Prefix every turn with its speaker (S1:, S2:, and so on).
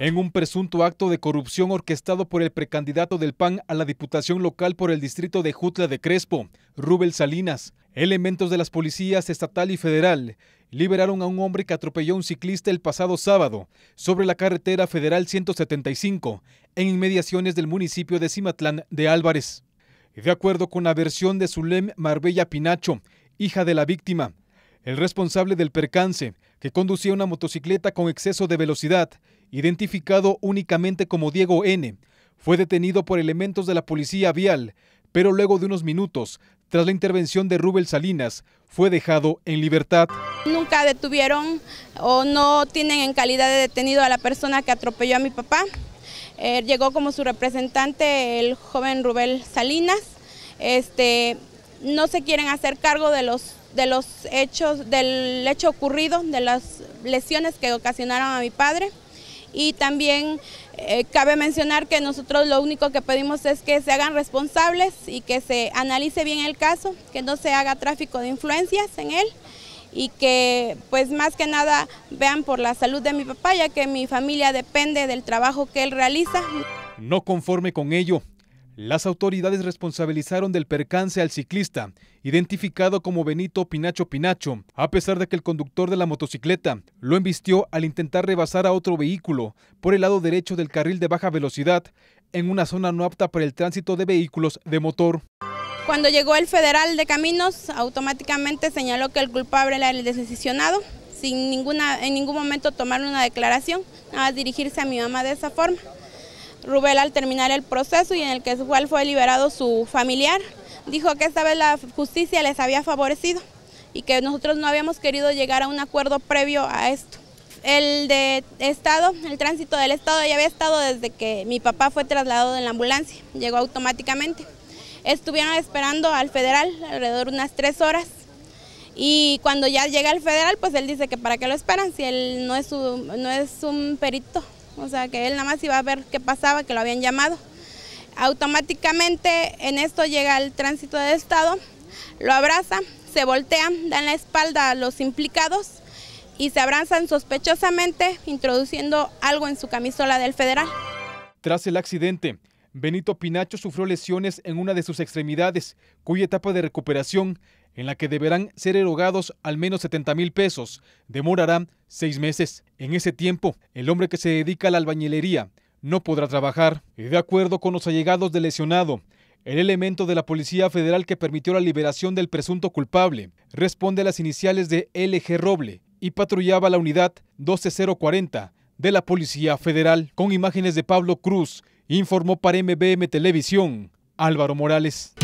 S1: en un presunto acto de corrupción orquestado por el precandidato del PAN a la Diputación Local por el distrito de Jutla de Crespo, Rubel Salinas. Elementos de las policías estatal y federal liberaron a un hombre que atropelló a un ciclista el pasado sábado sobre la carretera federal 175 en inmediaciones del municipio de Cimatlán de Álvarez. De acuerdo con la versión de Zulem Marbella Pinacho, hija de la víctima, el responsable del percance, que conducía una motocicleta con exceso de velocidad, identificado únicamente como Diego N., fue detenido por elementos de la policía vial, pero luego de unos minutos, tras la intervención de Rubel Salinas, fue dejado en libertad.
S2: Nunca detuvieron o no tienen en calidad de detenido a la persona que atropelló a mi papá. Eh, llegó como su representante el joven Rubel Salinas. Este, no se quieren hacer cargo de los, de los hechos, del hecho ocurrido, de las lesiones que ocasionaron a mi padre. Y también eh, cabe mencionar que nosotros lo único que pedimos es que se hagan responsables y que se analice bien el caso, que no se haga tráfico de influencias en él y que pues más que nada vean por la salud de mi papá, ya que mi familia depende del trabajo que él realiza.
S1: No conforme con ello, las autoridades responsabilizaron del percance al ciclista, identificado como Benito Pinacho Pinacho, a pesar de que el conductor de la motocicleta lo embistió al intentar rebasar a otro vehículo por el lado derecho del carril de baja velocidad en una zona no apta para el tránsito de vehículos de motor.
S2: Cuando llegó el federal de caminos, automáticamente señaló que el culpable era el decisionado, sin ninguna, en ningún momento tomar una declaración, a dirigirse a mi mamá de esa forma. Rubel al terminar el proceso y en el que fue liberado su familiar, dijo que esta vez la justicia les había favorecido y que nosotros no habíamos querido llegar a un acuerdo previo a esto. El de Estado, el tránsito del Estado ya había estado desde que mi papá fue trasladado en la ambulancia, llegó automáticamente. Estuvieron esperando al federal alrededor de unas tres horas y cuando ya llega el federal, pues él dice que para qué lo esperan si él no es, no es un perito o sea que él nada más iba a ver qué pasaba, que lo habían llamado. Automáticamente en esto llega el tránsito de Estado, lo abraza, se voltean, dan la espalda a los implicados y se abrazan sospechosamente introduciendo algo en su camisola del federal.
S1: Tras el accidente, Benito Pinacho sufrió lesiones en una de sus extremidades, cuya etapa de recuperación en la que deberán ser erogados al menos 70 mil pesos. Demorará seis meses. En ese tiempo, el hombre que se dedica a la albañilería no podrá trabajar. Y de acuerdo con los allegados del lesionado, el elemento de la Policía Federal que permitió la liberación del presunto culpable responde a las iniciales de LG Roble y patrullaba la unidad 12040 de la Policía Federal. Con imágenes de Pablo Cruz, informó para MBM Televisión Álvaro Morales.